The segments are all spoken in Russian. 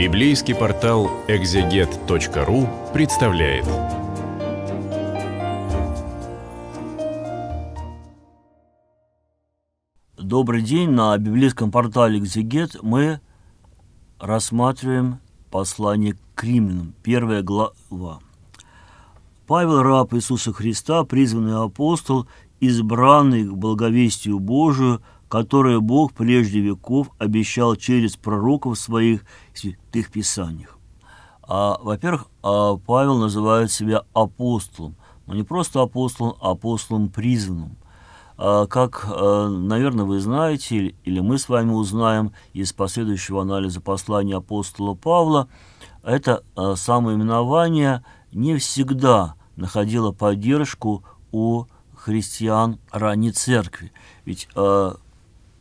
Библейский портал экзегет.ру представляет. Добрый день. На библейском портале «Экзегет» мы рассматриваем послание к римлянам, первая глава. Павел, раб Иисуса Христа, призванный апостол, избранный к благовестию Божию – которое Бог прежде веков обещал через пророков своих святых писаниях. А, во-первых, а, Павел называет себя апостолом, но не просто апостолом, а апостолом призванным. А, как, а, наверное, вы знаете, или мы с вами узнаем из последующего анализа послания апостола Павла, это самоименование не всегда находило поддержку у христиан ранней церкви. Ведь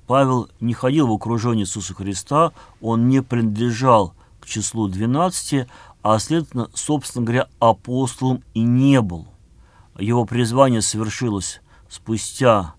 Павел не ходил в окружении Иисуса Христа, он не принадлежал к числу 12, а, следовательно, собственно говоря, апостолом и не был. Его призвание совершилось спустя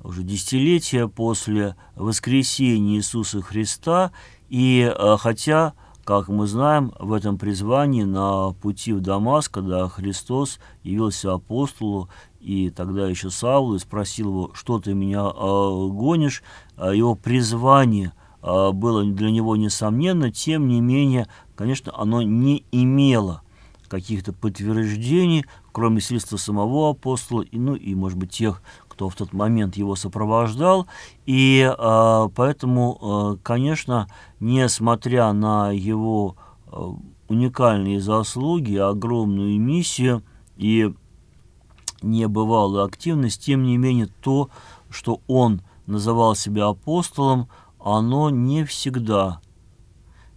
уже десятилетия после воскресения Иисуса Христа, и э, хотя, как мы знаем, в этом призвании на пути в Дамаск, когда Христос явился апостолу и тогда еще Саул, и спросил его, что ты меня э, гонишь, а его призвание э, было для него несомненно, тем не менее, конечно, оно не имело каких-то подтверждений, кроме средства самого апостола, и, ну и, может быть, тех, кто в тот момент его сопровождал. И э, поэтому, э, конечно, несмотря на его э, уникальные заслуги, огромную миссию и небывалую активность, тем не менее то, что он называл себя апостолом, оно не всегда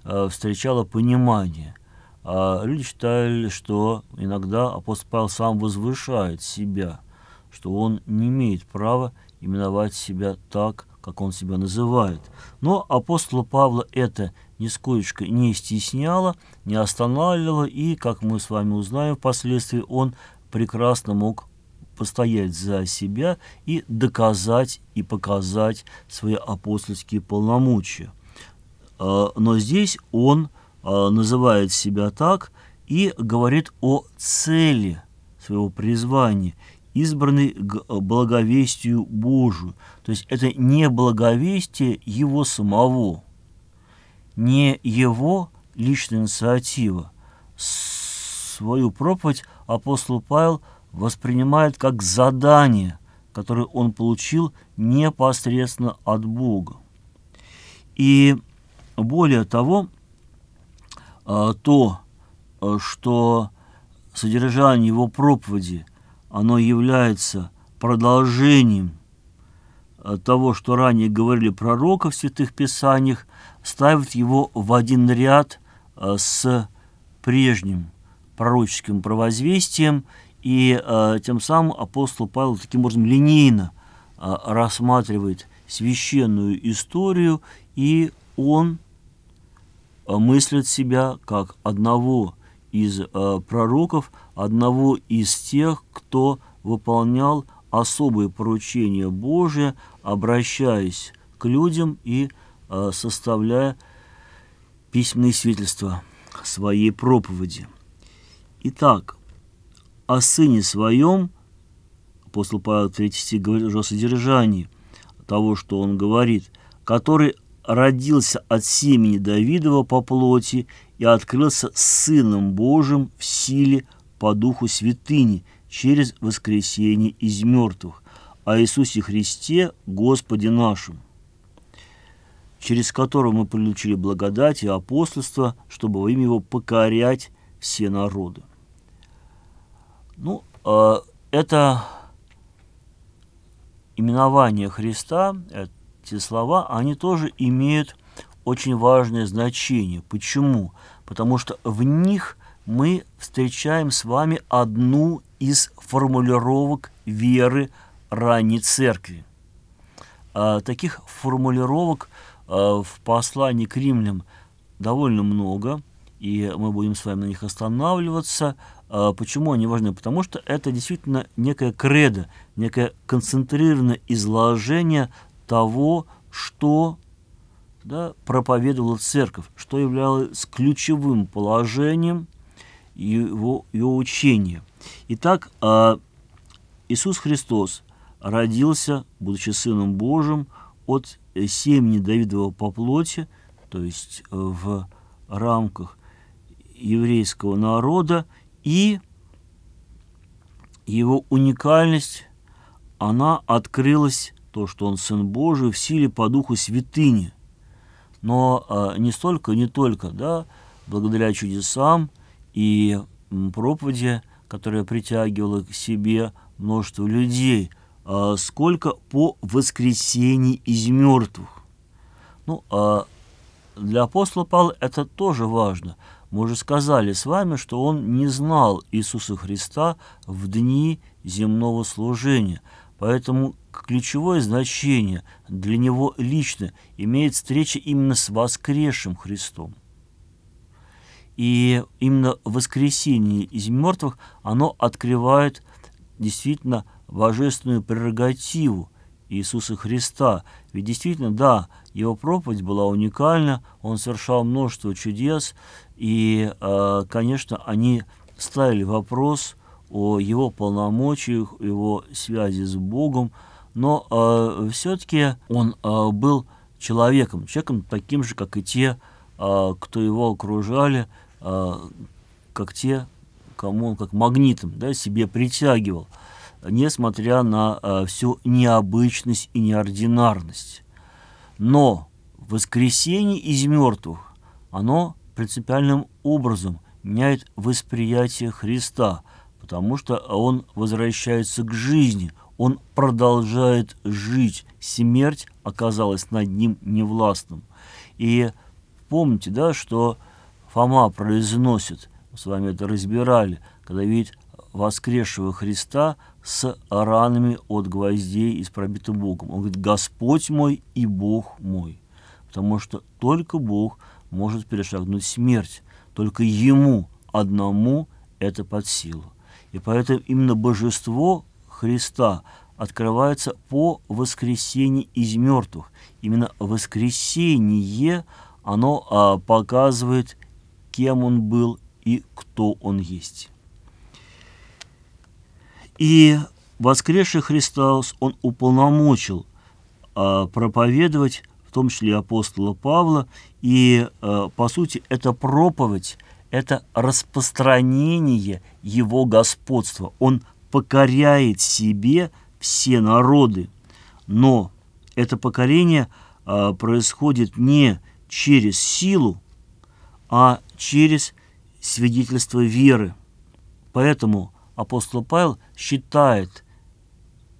э, встречало понимание. А люди считали, что иногда апостол Павел сам возвышает себя, что он не имеет права именовать себя так, как он себя называет. Но апостола Павла это нисколько не стесняло, не останавливало, и, как мы с вами узнаем впоследствии, он прекрасно мог постоять за себя и доказать и показать свои апостольские полномочия. А, но здесь он а, называет себя так и говорит о цели своего призвания, избранный к благовестию Божию. То есть это не благовестие его самого, не его личная инициатива. Свою проповедь апостол Павел – воспринимает как задание, которое он получил непосредственно от Бога. И более того, а, то, а, что содержание его проповеди, оно является продолжением а, того, что ранее говорили пророка в Святых Писаниях, ставит его в один ряд с прежним пророческим провозвестием и э, тем самым апостол Павел таким образом линейно э, рассматривает священную историю, и он э, мыслит себя как одного из э, пророков, одного из тех, кто выполнял особые поручения Божие, обращаясь к людям и э, составляя письменные свидетельства своей проповеди. Итак, о сыне своем, апостол Павел 3 стих говорит уже о содержании того, что он говорит, который родился от семени Давидова по плоти и открылся Сыном Божьим в силе по Духу святыни через воскресение из мертвых, о Иисусе Христе Господе нашим, через которого мы получили благодать и апостольство, чтобы во имя Его покорять все народы. Ну, э, это именование Христа, эти слова, они тоже имеют очень важное значение. Почему? Потому что в них мы встречаем с вами одну из формулировок веры ранней церкви. А, таких формулировок э, в послании к Римлянам довольно много, и мы будем с вами на них останавливаться – а, почему они важны? Потому что это действительно некая кредо, некое концентрированное изложение того, что да, проповедовала церковь, что являлось ключевым положением его, его учения. Итак, а, Иисус Христос родился, будучи Сыном Божьим, от семени Давидова по плоти, то есть э, в рамках еврейского народа, и его уникальность, она открылась, то, что он Сын Божий, в силе по духу святыни. Но э, не столько, не только, да, благодаря чудесам и проповеди, которая притягивала к себе множество людей, э, сколько по воскресении из мертвых. Ну, э, для апостола Павла это тоже важно – мы уже сказали с вами, что он не знал Иисуса Христа в дни земного служения, поэтому ключевое значение для него лично имеет встреча именно с воскресшим Христом. И именно воскресение из мертвых, оно открывает действительно божественную прерогативу – Иисуса Христа. Ведь действительно, да, его проповедь была уникальна, он совершал множество чудес, и, э, конечно, они ставили вопрос о его полномочиях, его связи с Богом, но э, все-таки он э, был человеком, человеком таким же, как и те, кто его окружали, как те, кому он как магнитом да, себе притягивал несмотря на э, всю необычность и неординарность. Но воскресение из мертвых, оно принципиальным образом меняет восприятие Христа, потому что он возвращается к жизни, он продолжает жить. Смерть оказалась над ним невластным. И помните, да, что Фома произносит, мы с вами это разбирали, когда видит воскресшего Христа с ранами от гвоздей и с пробитым боком. Он говорит, Господь мой и Бог мой. Потому что только Бог может перешагнуть смерть. Только Ему одному это под силу. И поэтому именно божество Христа открывается по воскресении из мертвых. Именно воскресение, оно а, показывает, кем он был и кто он есть. И воскресший Христос он уполномочил а, проповедовать, в том числе апостола Павла, и, а, по сути, это проповедь, это распространение его господства. Он покоряет себе все народы, но это покорение а, происходит не через силу, а через свидетельство веры. Поэтому – апостол Павел считает,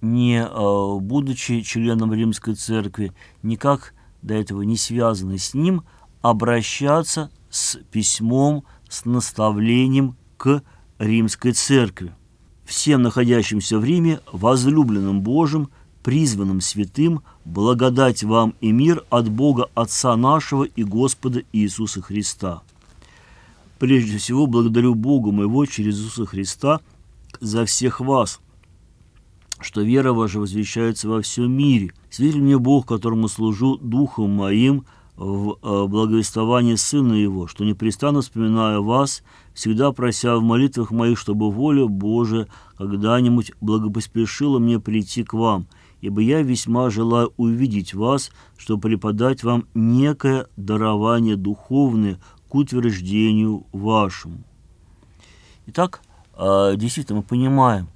не э, будучи членом Римской Церкви, никак до этого не связаны с ним, обращаться с письмом, с наставлением к Римской Церкви. Всем находящимся в Риме, возлюбленным Божьим, призванным святым, благодать вам и мир от Бога Отца нашего и Господа Иисуса Христа. Прежде всего, благодарю Бога моего через Иисуса Христа – за всех вас, что вера ваша возвещается во всем мире. Свидетель мне Бог, которому служу духом моим в э, благовествовании Сына Его, что непрестанно вспоминаю вас, всегда прося в молитвах моих, чтобы воля Божия когда-нибудь благопоспешила мне прийти к вам, ибо я весьма желаю увидеть вас, чтобы преподать вам некое дарование духовное к утверждению вашему. Итак, а, действительно мы понимаем,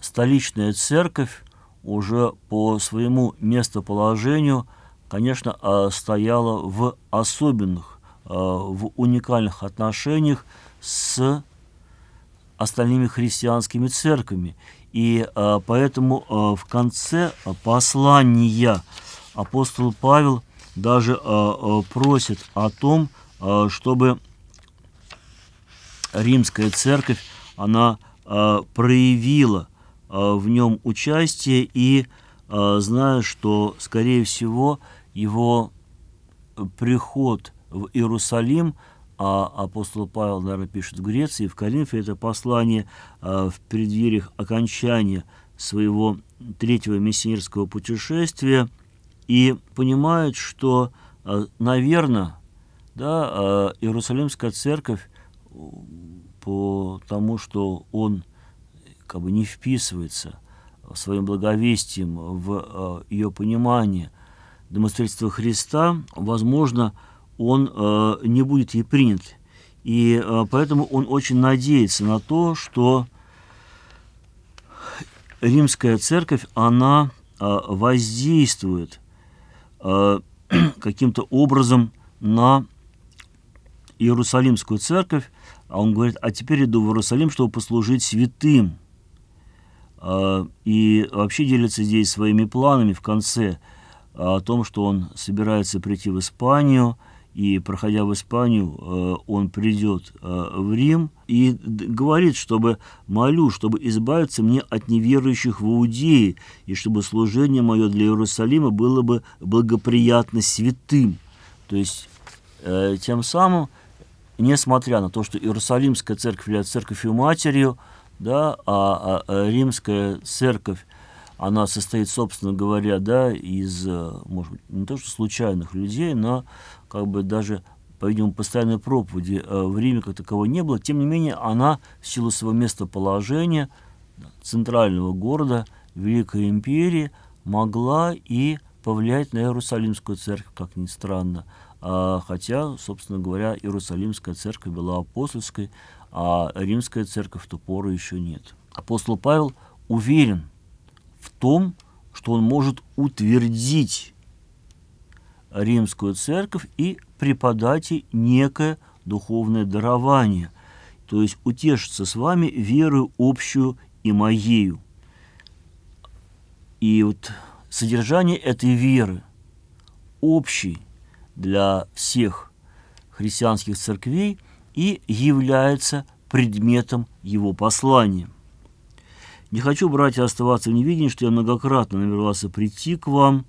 столичная церковь уже по своему местоположению, конечно, а, стояла в особенных, а, в уникальных отношениях с остальными христианскими церквями. И поэтому в конце послания апостол Павел даже просит о том, чтобы римская церковь она э, проявила э, в нем участие и, э, зная, что, скорее всего, его приход в Иерусалим, а апостол Павел, наверное, пишет в Греции, в Коринфе, это послание э, в преддвериях окончания своего третьего миссионерского путешествия, и понимает, что, э, наверное, да, э, Иерусалимская церковь по тому, что он как бы не вписывается своим благовестием в э, ее понимание домостроительства Христа, возможно, он э, не будет ей принят. И э, поэтому он очень надеется на то, что римская церковь, она воздействует каким-то образом на Иерусалимскую церковь, а он говорит, а теперь иду в Иерусалим, чтобы послужить святым. А, и вообще делится здесь своими планами в конце а, о том, что он собирается прийти в Испанию, и, проходя в Испанию, а, он придет в Рим и говорит, чтобы молю, чтобы избавиться мне от неверующих в Иудеи, и чтобы служение мое для Иерусалима было бы благоприятно святым. То есть, э, тем самым несмотря на то, что Иерусалимская церковь является церковью матерью, да, а, а, а римская церковь, она состоит, собственно говоря, да, из, э, может быть, не то что случайных людей, но как бы даже, по-видимому, постоянной проповеди э, в Риме как такового не было. Тем не менее, она в силу своего местоположения центрального города Великой империи могла и повлиять на Иерусалимскую церковь, как ни странно. А, хотя, собственно говоря, Иерусалимская церковь была апостольской, а римская церковь в ту пору еще нет. Апостол Павел уверен в том, что он может утвердить римскую церковь и преподать ей некое духовное дарование, то есть утешиться с вами верою общую и моею. И вот Содержание этой веры, общий для всех христианских церквей, и является предметом его послания. Не хочу, братья, оставаться в невидении, что я многократно намеревался прийти к вам,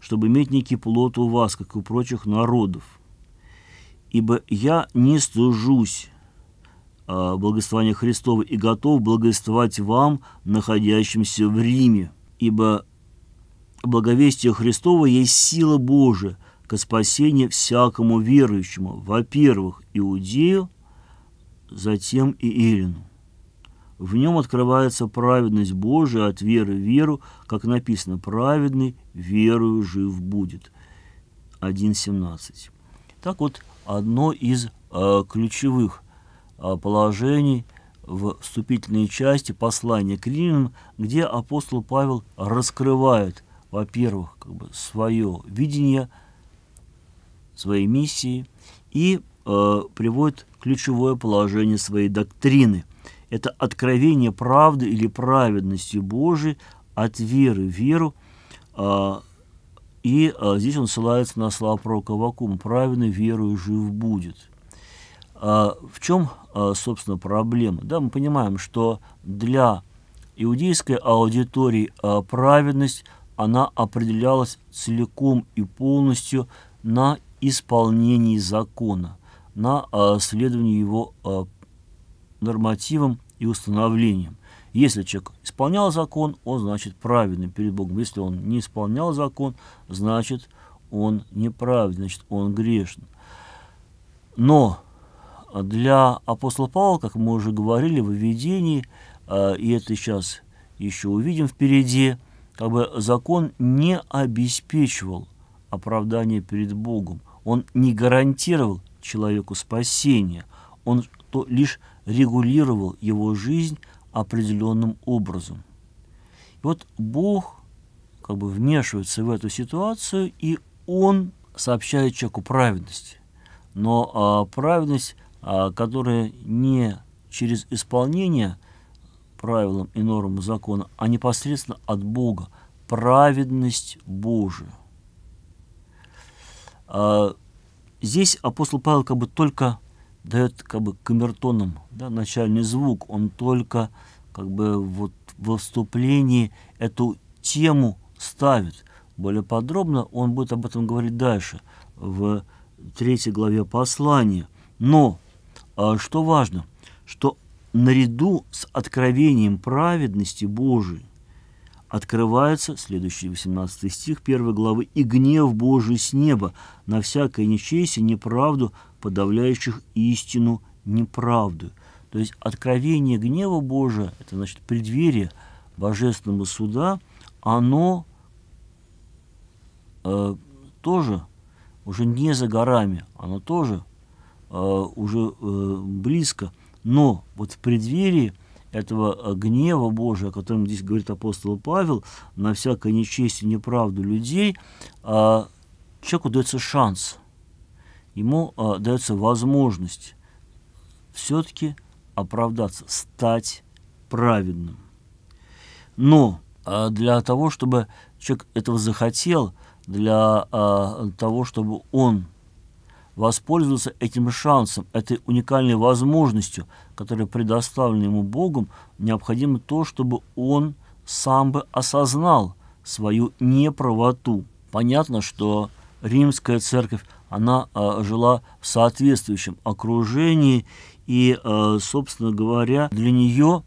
чтобы иметь некий плод у вас, как и у прочих народов. Ибо я не стужусь а, благословения Христова и готов благословать вам, находящимся в Риме, ибо благовестия Христова есть сила Божия ко спасению всякому верующему, во-первых, иудею, затем и Ирину. В нем открывается праведность Божия от веры в веру, как написано, праведный верою жив будет. 1.17. Так вот, одно из э, ключевых э, положений в вступительной части послания к римлянам, где апостол Павел раскрывает – во-первых, как бы свое видение своей миссии и э, приводит ключевое положение своей доктрины. Это откровение правды или праведности Божией от веры в веру. Э, и э, здесь он ссылается на слова пророка Вакума «праведный верою жив будет». Э, в чем, э, собственно, проблема? Да, мы понимаем, что для иудейской аудитории э, праведность – она определялась целиком и полностью на исполнении закона, на а, следовании его а, нормативам и установлениям. Если человек исполнял закон, он, значит, праведный перед Богом. Если он не исполнял закон, значит, он неправеден, значит, он грешен. Но для апостола Павла, как мы уже говорили в введении, а, и это сейчас еще увидим впереди, как бы закон не обеспечивал оправдание перед Богом, он не гарантировал человеку спасение, он то лишь регулировал его жизнь определенным образом. И вот Бог как бы вмешивается в эту ситуацию, и он сообщает человеку праведность. Но а, праведность, а, которая не через исполнение – правилам и нормам закона, а непосредственно от Бога, праведность Божия. А здесь апостол Павел как бы только дает как бы камертоном да, начальный звук, он только как бы вот во вступлении эту тему ставит. Более подробно он будет об этом говорить дальше, в третьей главе послания. Но, а что важно, что наряду с откровением праведности Божией открывается, следующий 18 стих 1 главы, «И гнев Божий с неба на всякое нечестие, неправду, подавляющих истину неправду». То есть откровение гнева Божия, это значит преддверие божественного суда, оно э, тоже уже не за горами, оно тоже э, уже э, близко – но вот в преддверии этого э, гнева Божия, о котором здесь говорит апостол Павел, на всякое нечестие, неправду людей, а, человеку дается шанс, ему а, дается возможность все-таки оправдаться, стать праведным. Но а, для того, чтобы человек этого захотел, для того, чтобы он воспользоваться этим шансом, этой уникальной возможностью, которая предоставлена ему Богом, необходимо то, чтобы он сам бы осознал свою неправоту. Понятно, что римская церковь, она э, жила в соответствующем окружении, и, э, собственно говоря, для нее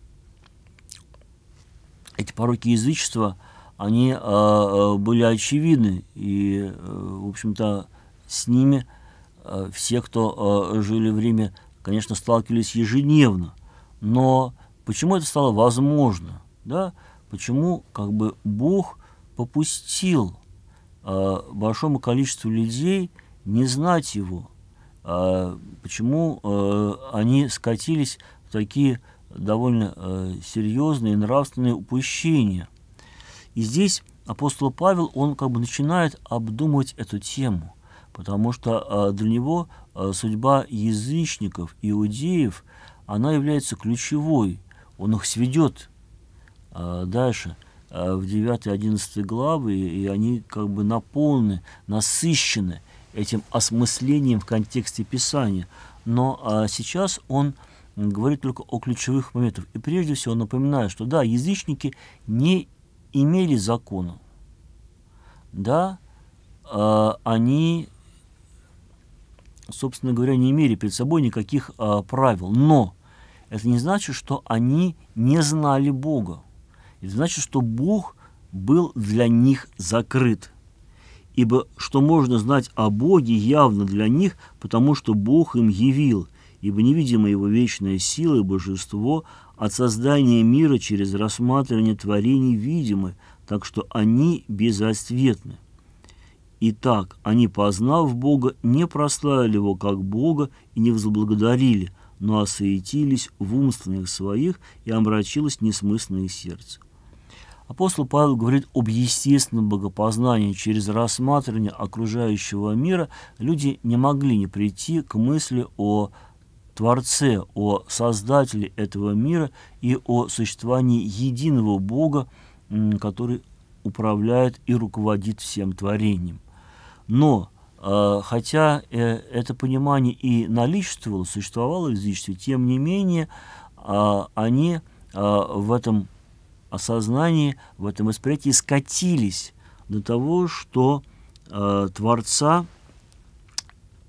эти пороки язычества, они э, э, были очевидны, и, э, в общем-то, с ними – Э, все, кто э, жили в Риме, конечно, сталкивались ежедневно. Но почему это стало возможно? Да? Почему как бы Бог попустил э, большому количеству людей не знать его? Почему они скатились в такие довольно серьезные нравственные упущения? И здесь апостол Павел, он как бы начинает обдумывать эту тему потому что а, для него а, судьба язычников, иудеев, она является ключевой. Он их сведет а, дальше в 9-11 главы, и они как бы наполнены, насыщены этим осмыслением в контексте Писания. Но сейчас он говорит только о ключевых моментах. И прежде всего он напоминает, что да, язычники не имели закона. Да, они собственно говоря, не имели перед собой никаких э, правил. Но это не значит, что они не знали Бога. Это значит, что Бог был для них закрыт. Ибо что можно знать о Боге явно для них, потому что Бог им явил, ибо невидима его вечная сила и божество от создания мира через рассматривание творений видимы, так что они безответны. Итак, они, познав Бога, не прославили Его как Бога и не возблагодарили, но осуетились в умственных своих и омрачилось несмысленное сердце. Апостол Павел говорит об естественном богопознании. Через рассматривание окружающего мира люди не могли не прийти к мысли о Творце, о Создателе этого мира и о существовании единого Бога, который управляет и руководит всем творением. Но э, хотя э, это понимание и наличествовало, существовало в язычестве, тем не менее а, они а, в этом осознании, в этом восприятии скатились до того, что э, Творца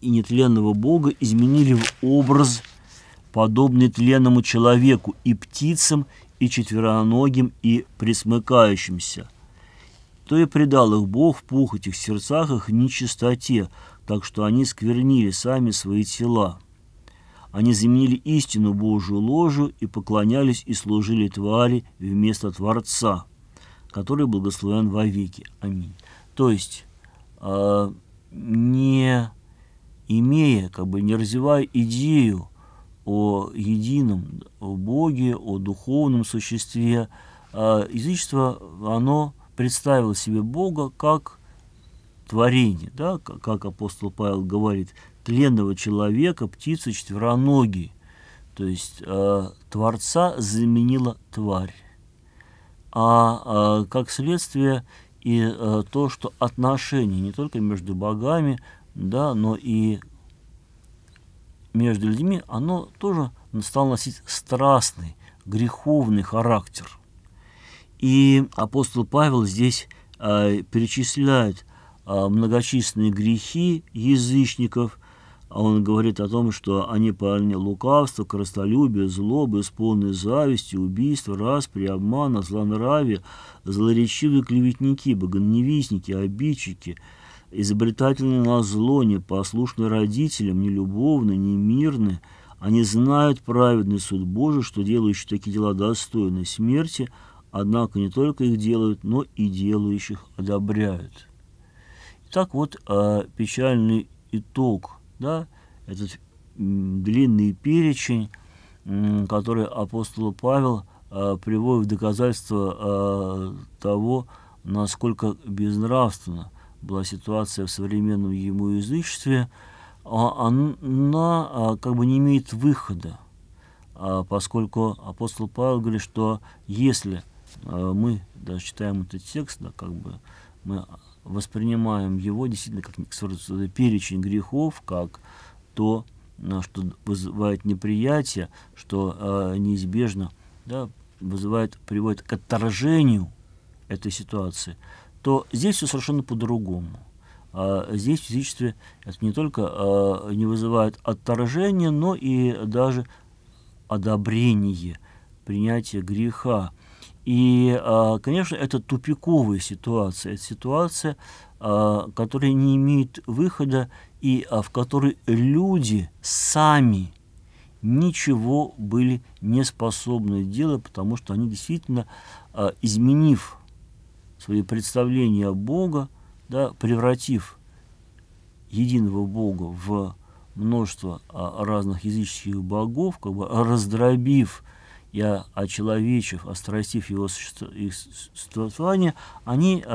и нетленного Бога изменили в образ, подобный тленному человеку и птицам, и четвероногим, и присмыкающимся – то и предал их Бог в похоть их сердцах их нечистоте, так что они сквернили сами свои тела. Они заменили истину Божию ложу и поклонялись и служили твари вместо Творца, который благословен во веки. Аминь. То есть, э, не имея, как бы не развивая идею о едином о Боге, о духовном существе, э, язычество, оно – представил себе Бога как творение, да, как апостол Павел говорит, тленного человека, птицы четвероногие. То есть э, Творца заменила тварь. А э, как следствие и э, то, что отношения не только между богами, да, но и между людьми, оно тоже стало носить страстный, греховный характер – и апостол Павел здесь э, перечисляет э, многочисленные грехи язычников. Он говорит о том, что они полны лукавство, коростолюбия, злобы, исполненные зависти, убийства, распри, обмана, злонравие, злоречивые клеветники, богоненавистники, обидчики, изобретательные на зло, непослушны родителям, нелюбовны, немирны. Они знают праведный суд Божий, что делающие такие дела достойны смерти – однако не только их делают, но и делающих одобряют. Итак, вот а, печальный итог, да, этот длинный перечень, который апостол Павел а, приводит в доказательство а, того, насколько безнравственно была ситуация в современном ему язычестве, она как бы не имеет выхода, поскольку апостол Павел говорит, что если Э, мы да, считаем этот текст, да, как бы мы воспринимаем его действительно как э, перечень грехов, как то, э, что вызывает неприятие, что э, неизбежно да, вызывает, приводит к отторжению этой ситуации, то здесь все совершенно по-другому. А здесь в физичестве это не только а, не вызывает отторжение, но и даже одобрение, принятия греха. И, а, конечно, это тупиковая ситуация. Это ситуация, а, которая не имеет выхода и а, в которой люди сами ничего были не способны делать, потому что они действительно, изменив свои представления о Бога, да, превратив единого Бога в множество разных языческих богов, как бы раздробив я очеловечив, остротив его существование, они э,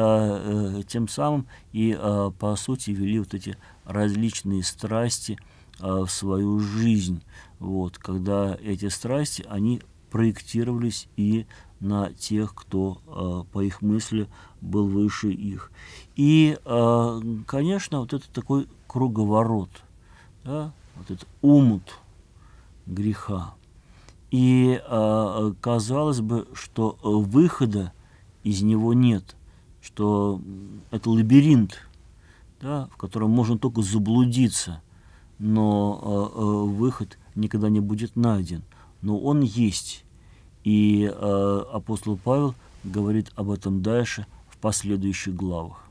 э, тем самым и, э, по сути, вели вот эти различные страсти э, в свою жизнь. Вот, когда эти страсти, они проектировались и на тех, кто, э, по их мысли, был выше их. И, э, конечно, вот это такой круговорот, да, вот этот умут греха. И а, казалось бы, что э, выхода из него нет, что это лабиринт, да, в котором можно только заблудиться, но а, а, выход никогда не будет найден. Но он есть. И апостол Павел говорит об этом дальше в последующих главах.